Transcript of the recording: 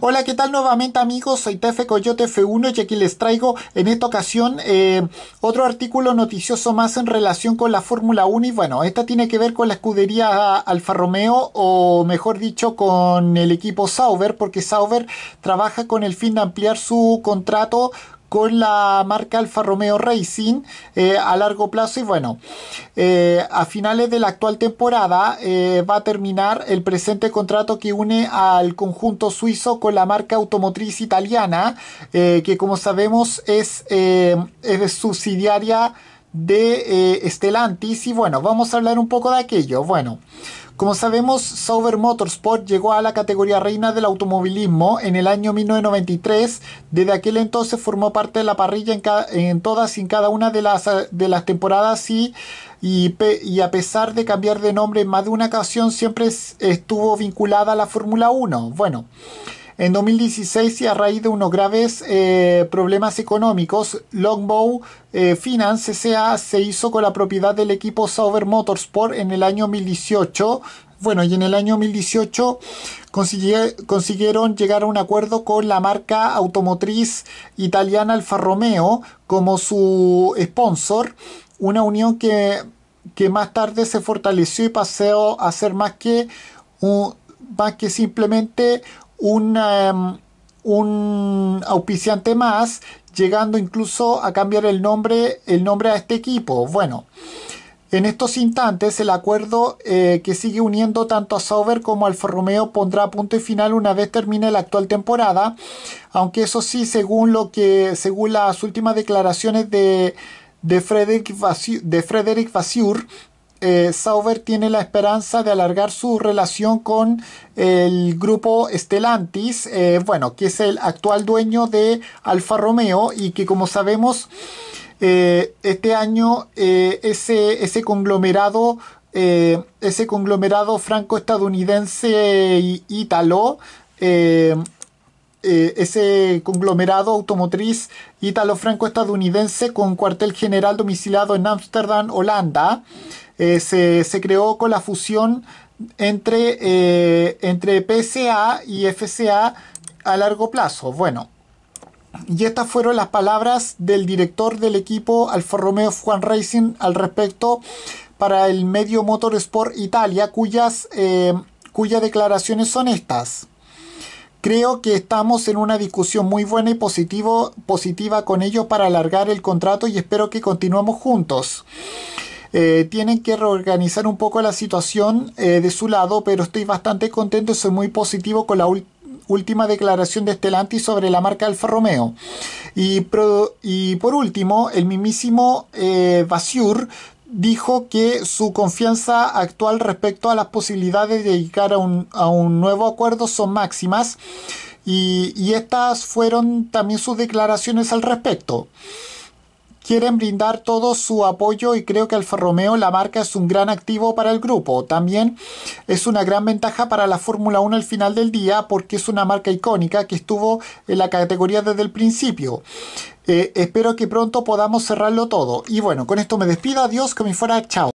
Hola, ¿qué tal nuevamente amigos? Soy Tefe Coyote F1 y aquí les traigo en esta ocasión eh, otro artículo noticioso más en relación con la Fórmula 1 y bueno, esta tiene que ver con la escudería ah, Alfa Romeo o mejor dicho con el equipo Sauber porque Sauber trabaja con el fin de ampliar su contrato con la marca Alfa Romeo Racing eh, a largo plazo y bueno, eh, a finales de la actual temporada eh, va a terminar el presente contrato que une al conjunto suizo con la marca automotriz italiana, que como sabemos es subsidiaria de eh, Stellantis y bueno, vamos a hablar un poco de aquello. Bueno, como sabemos, Sauber Motorsport llegó a la categoría reina del automovilismo en el año 1993. Desde aquel entonces formó parte de la parrilla en, todas y en cada una de las, de las temporadas y, y, a pesar de cambiar de nombre en más de una ocasión, siempre estuvo vinculada a la Fórmula 1. Bueno. En 2016 y a raíz de unos graves eh, problemas económicos, Longbow eh, Finance se hizo con la propiedad del equipo Sauber Motorsport en el año 2018. Bueno, y en el año 2018 consiguieron llegar a un acuerdo con la marca automotriz italiana Alfa Romeo como su sponsor, una unión que, más tarde se fortaleció y pasó a ser más que, un, más que simplemente Em, un, auspiciante más, llegando incluso a cambiar el nombre, el nombre a este equipo. Bueno, en estos instantes el acuerdo eh, que sigue uniendo tanto a Sauber como al Alfa Romeo pondrá punto y final una vez termine la actual temporada, aunque eso sí, según lo que, según las últimas declaraciones de de Frederick, de eh, Sauber tiene la esperanza de alargar su relación con el grupo Stellantis, eh, bueno, que es el actual dueño de Alfa Romeo y que como sabemos eh, este año ese, ese conglomerado ese conglomerado franco-estadounidense Italo, ítalo ese conglomerado automotriz italo franco estadounidense con cuartel general domiciliado en Ámsterdam, Holanda, eh, se, creó con la fusión entre, eh, entre PSA y FCA a largo plazo. Bueno, y estas fueron las palabras del director del equipo Alfa Romeo Juan Racing al respecto para el medio Motorsport Italia, cuyas, eh, cuyas declaraciones son estas. Creo que estamos en una discusión muy buena y positivo, positiva con ellos para alargar el contrato y espero que continuemos juntos. Eh, tienen que reorganizar un poco la situación eh, de su lado, pero estoy bastante contento y soy muy positivo con la última declaración de Stellantis sobre la marca Alfa Romeo. Y, por último, el mismísimo eh, Basiur dijo que su confianza actual respecto a las posibilidades de llegar a un, nuevo acuerdo son máximas y estas fueron también sus declaraciones al respecto quieren brindar todo su apoyo y creo que Alfa Romeo, la marca, es un gran activo para el grupo. También es una gran ventaja para la Fórmula 1 al final del día porque es una marca icónica que estuvo en la categoría desde el principio. Eh, espero que pronto podamos cerrarlo todo. Y bueno, con esto me despido. Adiós, que me fuera. Chao.